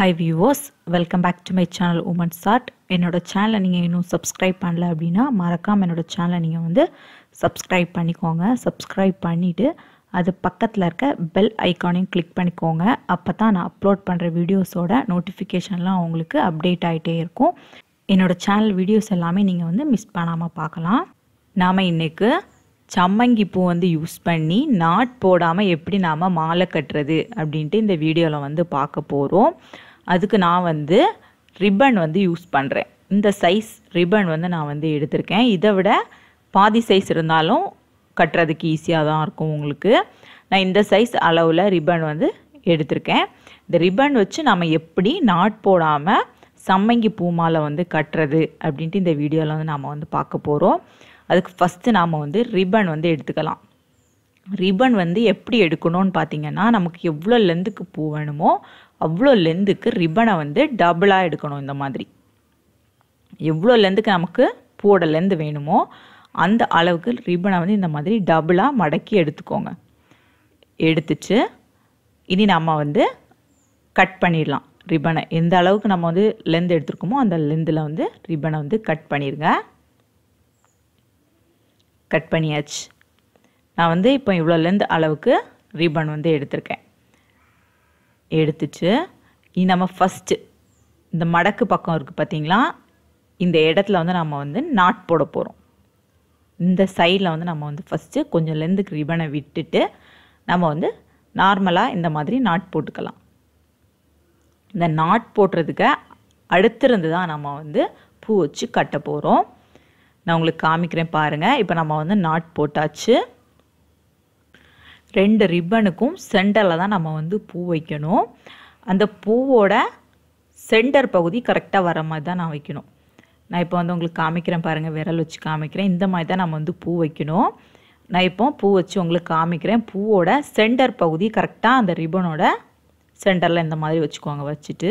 hi viewers welcome back to my channel women's art என்னோடய சேனலை நீங்கள் இன்னும் சப்ஸ்கிரைப் பண்ணல அப்படின்னா மறக்காமல் என்னோடய சேனலை நீங்கள் வந்து சப்ஸ்கிரைப் பண்ணிக்கோங்க சப்ஸ்கிரைப் பண்ணிவிட்டு அது பக்கத்தில் இருக்க பெல் ஐக்கானையும் கிளிக் பண்ணிக்கோங்க அப்போ தான் நான் அப்லோட் பண்ணுற வீடியோஸோட நோட்டிஃபிகேஷன்லாம் உங்களுக்கு அப்டேட் ஆகிட்டே இருக்கும் என்னோடய சேனல் வீடியோஸ் எல்லாமே நீங்கள் வந்து மிஸ் பண்ணாமல் பார்க்கலாம் நாம் இன்றைக்கு சம்மங்கி பூ வந்து யூஸ் பண்ணி நாட் போடாமல் எப்படி நாம் மாலை கட்டுறது அப்படின்ட்டு இந்த வீடியோவில் வந்து பார்க்க போகிறோம் அதுக்கு நான் வந்து ரிப்பன் வந்து யூஸ் பண்ணுறேன் இந்த சைஸ் ரிப்பன் வந்து நான் வந்து எடுத்திருக்கேன் இதை விட பாதி சைஸ் இருந்தாலும் கட்டுறதுக்கு ஈஸியாக தான் இருக்கும் உங்களுக்கு நான் இந்த சைஸ் அளவில் ரிப்பன் வந்து எடுத்திருக்கேன் இந்த ரிப்பன் வச்சு நம்ம எப்படி நாட் போடாமல் சம்மங்கி பூ மாலை வந்து கட்டுறது அப்படின்ட்டு இந்த வீடியோவில் வந்து நாம் வந்து பார்க்க போகிறோம் அதுக்கு ஃபஸ்ட்டு நாம் வந்து ரிப்பன் வந்து எடுத்துக்கலாம் ரிபன் வந்து எப்படி எடுக்கணும்னு பார்த்தீங்கன்னா நமக்கு எவ்வளோ லென்த்துக்கு பூ வேணுமோ அவ்வளோ லென்த்துக்கு ரிப்பனை வந்து டபுளாக எடுக்கணும் இந்த மாதிரி எவ்வளோ லென்த்துக்கு நமக்கு பூவோட லென்த் வேணுமோ அந்த அளவுக்கு ரிப்பனை வந்து இந்த மாதிரி டபுளாக மடக்கி எடுத்துக்கோங்க எடுத்துச்சு இனி நம்ம வந்து கட் பண்ணிடலாம் ரிப்பனை எந்த அளவுக்கு நம்ம வந்து லென்த் எடுத்துருக்கோமோ அந்த லென்த்தில் வந்து ரிப்பனை வந்து கட் பண்ணிடுங்க கட் பண்ணியாச்சு நான் வந்து இப்போ இவ்வளோ அளவுக்கு ரிபன் வந்து எடுத்திருக்கேன் எடுத்துச்சு நம்ம ஃபஸ்ட்டு இந்த மடக்கு பக்கம் இருக்குது பார்த்திங்களா இந்த இடத்துல வந்து நம்ம வந்து நாட் போட போகிறோம் இந்த சைடில் வந்து நம்ம வந்து ஃபஸ்ட்டு கொஞ்சம் லெந்துக்கு ரிபனை விட்டுட்டு நம்ம வந்து நார்மலாக இந்த மாதிரி நாட் போட்டுக்கலாம் இந்த நாட் போடுறதுக்கு அடுத்திருந்து தான் நம்ம வந்து பூ வச்சு கட்ட போகிறோம் நான் உங்களுக்கு காமிக்கிறேன் பாருங்கள் இப்போ நம்ம வந்து நாட் போட்டாச்சு ரெண்டு ரிப்பனுக்கும் சென்டரில் தான் நம்ம வந்து பூ வைக்கணும் அந்த பூவோட சென்டர் பகுதி கரெக்டாக வர மாதிரி தான் நான் வைக்கணும் நான் இப்போ வந்து உங்களுக்கு காமிக்கிறேன் பாருங்கள் விரல் வச்சு காமிக்கிறேன் இந்த மாதிரி தான் நம்ம வந்து பூ வைக்கணும் நான் இப்போ பூ வச்சு உங்களுக்கு காமிக்கிறேன் பூவோட சென்டர் பகுதி கரெக்டாக அந்த ரிப்பனோட சென்டரில் இந்த மாதிரி வச்சுக்கோங்க வச்சுட்டு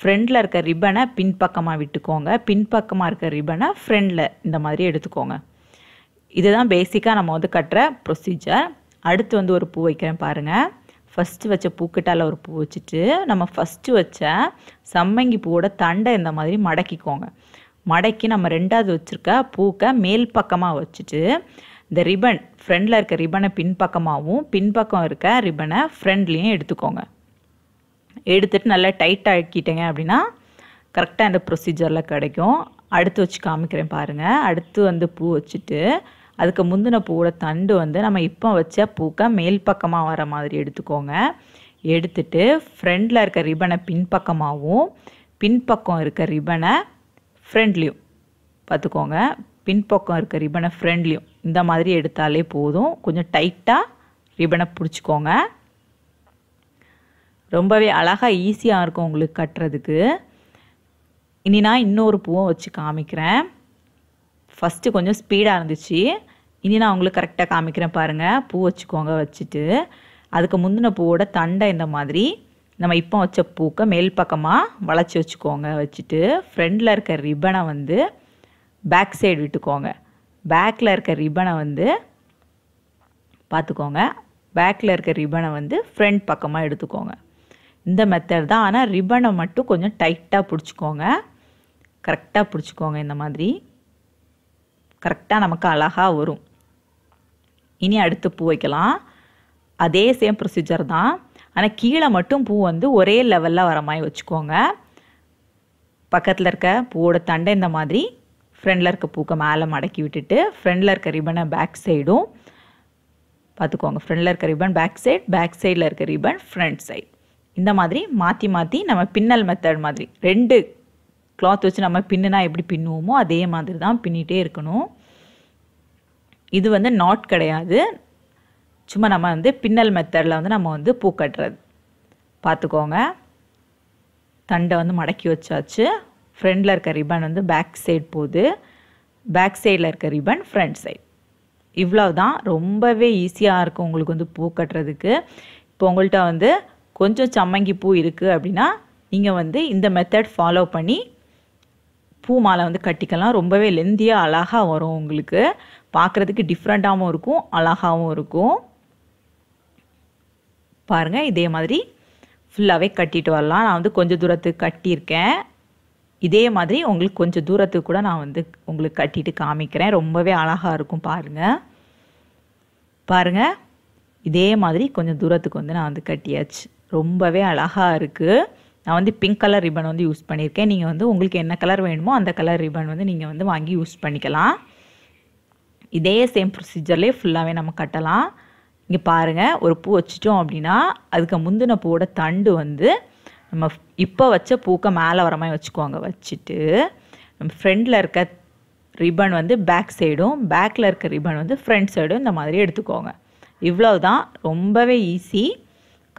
ஃப்ரெண்டில் இருக்க ரிப்பனை பின்பக்கமாக விட்டுக்கோங்க பின்பக்கமாக இருக்க ரிப்பனை ஃப்ரெண்டில் இந்த மாதிரி எடுத்துக்கோங்க இதுதான் பேசிக்காக நம்ம வந்து கட்டுற ப்ரொசீஜர் அடுத்து வந்து ஒரு பூ வைக்கிறேன் பாருங்கள் ஃபஸ்ட்டு வச்ச பூக்கிட்டால ஒரு பூ வச்சுட்டு நம்ம ஃபஸ்ட்டு வச்ச சம்மங்கி பூவோட தண்டை இந்த மாதிரி மடக்கிக்கோங்க மடக்கி நம்ம ரெண்டாவது வச்சுருக்க பூக்கை மேல் பக்கமாக வச்சுட்டு இந்த ரிபன் ஃப்ரண்டில் இருக்க ரிபனை பின்பக்கமாகவும் பின்பக்கம் இருக்க ரிபனை ஃப்ரெண்ட்லேயும் எடுத்துக்கோங்க எடுத்துட்டு நல்லா டைட் ஆக்கிட்டேங்க அப்படின்னா கரெக்டாக இந்த ப்ரொசீஜரில் கிடைக்கும் அடுத்து வச்சு காமிக்கிறேன் பாருங்கள் அடுத்து வந்து பூ வச்சுட்டு அதுக்கு முந்தின பூவோட தண்டு வந்து நம்ம இப்போ வச்ச பூக்க மேல் பக்கமாக வர மாதிரி எடுத்துக்கோங்க எடுத்துட்டு ஃப்ரண்டில் இருக்க ரிபனை பின்பக்கமாகவும் பின்பக்கம் இருக்க ரிபனை ஃப்ரெண்ட்லியும் பார்த்துக்கோங்க பின்பக்கம் இருக்க ரிபனை ஃப்ரெண்ட்லியும் இந்த மாதிரி எடுத்தாலே போதும் கொஞ்சம் டைட்டாக ரிபனை பிடிச்சிக்கோங்க ரொம்பவே அழகாக ஈஸியாக இருக்கும் உங்களுக்கு கட்டுறதுக்கு இனி நான் இன்னொரு பூவை வச்சு காமிக்கிறேன் ஃபஸ்ட்டு கொஞ்சம் ஸ்பீடாக இருந்துச்சு இனி நான் உங்களுக்கு கரெக்டாக காமிக்கிறேன் பாருங்கள் பூ வச்சுக்கோங்க வச்சுட்டு அதுக்கு முந்தின பூவோட தண்டை இந்த மாதிரி நம்ம இப்போ வச்ச பூக்கை மேல் பக்கமாக வளைச்சி வச்சுக்கோங்க வச்சுட்டு ஃப்ரண்டில் இருக்க ரிப்பனை வந்து பேக் சைடு விட்டுக்கோங்க பேக்கில் இருக்க ரிப்பனை வந்து பார்த்துக்கோங்க பேக்கில் இருக்க ரிப்பனை வந்து ஃப்ரண்ட் பக்கமாக எடுத்துக்கோங்க இந்த மெத்தட் தான் ஆனால் ரிப்பனை மட்டும் கொஞ்சம் டைட்டாக பிடிச்சிக்கோங்க கரெக்டாக பிடிச்சிக்கோங்க இந்த மாதிரி கரெக்டாக நமக்கு அழகாக வரும் இனி அடுத்து பூ வைக்கலாம் அதே சேம் ப்ரொசீஜர் தான் ஆனால் கீழே மட்டும் பூ வந்து ஒரே லெவலில் வர மாதிரி வச்சுக்கோங்க பக்கத்தில் இருக்க பூவோட தண்டை இந்த மாதிரி ஃப்ரெண்டில் இருக்க பூக்கை மேலே மடக்கி விட்டுட்டு ஃப்ரெண்டில் இருக்க ரிபனை பேக் சைடும் பார்த்துக்கோங்க ஃப்ரெண்டில் இருக்க ரிபன் பேக் சைட் பேக் சைடில் இருக்க ரிபன் ஃப்ரண்ட் சைட் இந்த மாதிரி மாற்றி மாற்றி நம்ம பின்னல் மெத்தட் மாதிரி ரெண்டு கிளாத் வச்சு நம்ம பின்னுனா எப்படி பின்னுவோமோ அதே மாதிரி தான் பின்னிகிட்டே இருக்கணும் இது வந்து நாட் கிடையாது சும்மா நம்ம வந்து பின்னல் மெத்தடில் வந்து நம்ம வந்து பூ கட்டுறது பார்த்துக்கோங்க தண்டை வந்து மடக்கி வச்சாச்சு ஃப்ரண்டில் இருக்க ரிப்பன் வந்து பேக் சைடு போகுது பேக் சைடில் இருக்க ரிப்பன் ஃப்ரண்ட் சைடு இவ்வளோ தான் ரொம்பவே ஈஸியாக இருக்கும் உங்களுக்கு வந்து பூ கட்டுறதுக்கு இப்போ உங்கள்கிட்ட வந்து கொஞ்சம் சம்மங்கி பூ இருக்குது அப்படின்னா நீங்கள் வந்து இந்த மெத்தட் ஃபாலோ பண்ணி பூ மாலை வந்து கட்டிக்கலாம் ரொம்பவே லெந்தியாக அழகாக வரும் உங்களுக்கு பார்க்குறதுக்கு டிஃப்ரெண்ட்டாகவும் இருக்கும் அழகாகவும் இருக்கும் பாருங்கள் இதே மாதிரி ஃபுல்லாகவே கட்டிட்டு வரலாம் நான் வந்து கொஞ்சம் தூரத்துக்கு கட்டியிருக்கேன் இதே மாதிரி உங்களுக்கு கொஞ்சம் தூரத்துக்கு கூட நான் வந்து உங்களுக்கு கட்டிட்டு காமிக்கிறேன் ரொம்பவே அழகாக இருக்கும் பாருங்கள் பாருங்கள் இதே மாதிரி கொஞ்சம் தூரத்துக்கு வந்து நான் வந்து கட்டியாச்சு ரொம்பவே அழகாக இருக்குது நான் வந்து பிங்க் கலர் ரிப்பன் வந்து யூஸ் பண்ணியிருக்கேன் நீங்கள் வந்து உங்களுக்கு என்ன கலர் வேணுமோ அந்த கலர் ரிப்பன் வந்து நீங்கள் வந்து வாங்கி யூஸ் பண்ணிக்கலாம் இதே சேம் ப்ரொசீஜர்லேயே ஃபுல்லாகவே நம்ம கட்டலாம் இங்கே பாருங்கள் ஒரு பூ வச்சிட்டோம் அப்படின்னா அதுக்கு முந்தின பூவோட தண்டு வந்து நம்ம இப்போ வச்ச பூக்கை மேலே வர மாதிரி வச்சுக்குவாங்க வச்சுட்டு நம்ம ஃப்ரெண்டில் இருக்க ரிப்பன் வந்து பேக் சைடும் பேக்கில் இருக்க ரிப்பன் வந்து ஃப்ரண்ட் சைடும் இந்த மாதிரி எடுத்துக்கோங்க இவ்வளோ தான் ரொம்பவே ஈஸி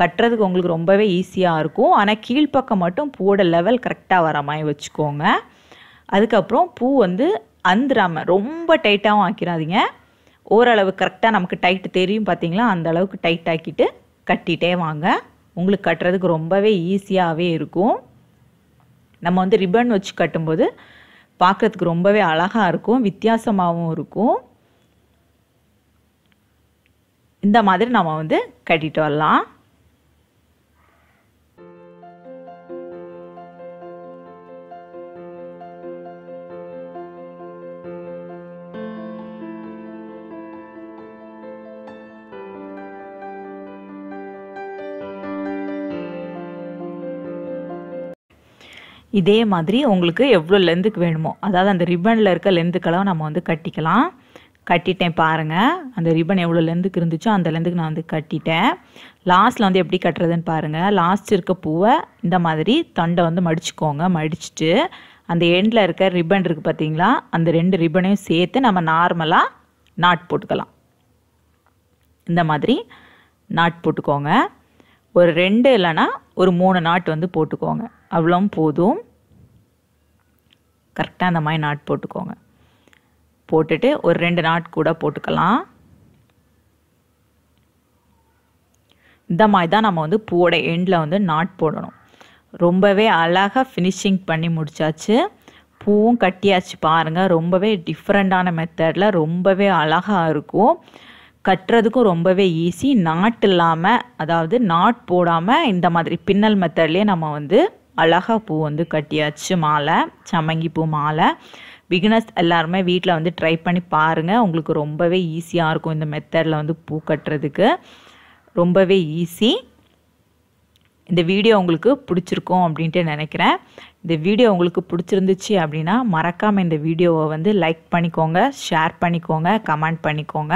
கட்டுறதுக்கு உங்களுக்கு ரொம்பவே ஈஸியாக இருக்கும் ஆனால் கீழ்ப்பக்கம் மட்டும் பூவோட லெவல் கரெக்டாக வர மாதிரி வச்சுக்கோங்க அதுக்கப்புறம் பூ வந்து அந்துராமல் ரொம்ப டைட்டாகவும் ஆக்கிடாதீங்க ஓரளவு கரெக்டாக நமக்கு டைட்டு தெரியும் பார்த்தீங்களா அந்த அளவுக்கு டைட் ஆக்கிட்டு கட்டிகிட்டே வாங்க உங்களுக்கு கட்டுறதுக்கு ரொம்பவே ஈஸியாகவே இருக்கும் நம்ம வந்து ரிப்பன் வச்சு கட்டும்போது பார்க்குறதுக்கு ரொம்பவே அழகாக இருக்கும் வித்தியாசமாகவும் இருக்கும் இந்த மாதிரி நம்ம வந்து கட்டிட்டு வரலாம் இதே மாதிரி உங்களுக்கு எவ்வளோ லென்த்துக்கு வேணுமோ அதாவது அந்த ரிப்பனில் இருக்க லென்த்துக்கெல்லாம் நம்ம வந்து கட்டிக்கலாம் கட்டிட்டேன் பாருங்கள் அந்த ரிப்பன் எவ்வளோ லென்த்துக்கு இருந்துச்சோ அந்த லென்த்துக்கு நான் வந்து கட்டிட்டேன் லாஸ்ட்டில் வந்து எப்படி கட்டுறதுன்னு பாருங்கள் லாஸ்ட் இருக்க பூவை இந்த மாதிரி தண்டை வந்து மடிச்சுக்கோங்க மடிச்சுட்டு அந்த எண்டில் இருக்க ரிப்பன் இருக்குது பார்த்தீங்களா அந்த ரெண்டு ரிப்பனையும் சேர்த்து நம்ம நார்மலாக நாட் போட்டுக்கலாம் இந்த மாதிரி நாட் போட்டுக்கோங்க ஒரு ரெண்டு இல்லைன்னா ஒரு மூணு நாட் வந்து போட்டுக்கோங்க அவ்வளோ போதும் கரெக்டாக அந்த மாதிரி நாட் போட்டுக்கோங்க போட்டுட்டு ஒரு ரெண்டு நாட் கூட போட்டுக்கலாம் இந்த மாதிரி தான் நம்ம வந்து பூவோட எண்டில் வந்து நாட் போடணும் ரொம்பவே அழகாக ஃபினிஷிங் பண்ணி முடித்தாச்சு பூவும் கட்டியாச்சு பாருங்கள் ரொம்பவே டிஃப்ரெண்ட்டான மெத்தடில் ரொம்பவே அழகாக இருக்கும் கட்டுறதுக்கும் ரொம்பவே ஈஸி நாட் இல்லாமல் அதாவது நாட் போடாமல் இந்த மாதிரி பின்னல் மெத்தட்லேயே நம்ம வந்து அழகா பூ வந்து கட்டியாச்சு மாலை சம்மங்கி பூ மாலை பிகினர்ஸ் எல்லாருமே வீட்டில் வந்து ட்ரை பண்ணி பாருங்கள் உங்களுக்கு ரொம்பவே ஈஸியாக இருக்கும் இந்த மெத்தடில் வந்து பூ கட்டுறதுக்கு ரொம்பவே ஈஸி இந்த வீடியோ உங்களுக்கு பிடிச்சிருக்கும் அப்படின்ட்டு நினைக்கிறேன் இந்த வீடியோ உங்களுக்கு பிடிச்சிருந்துச்சு அப்படின்னா மறக்காமல் இந்த வீடியோவை வந்து லைக் பண்ணிக்கோங்க ஷேர் பண்ணிக்கோங்க கமெண்ட் பண்ணிக்கோங்க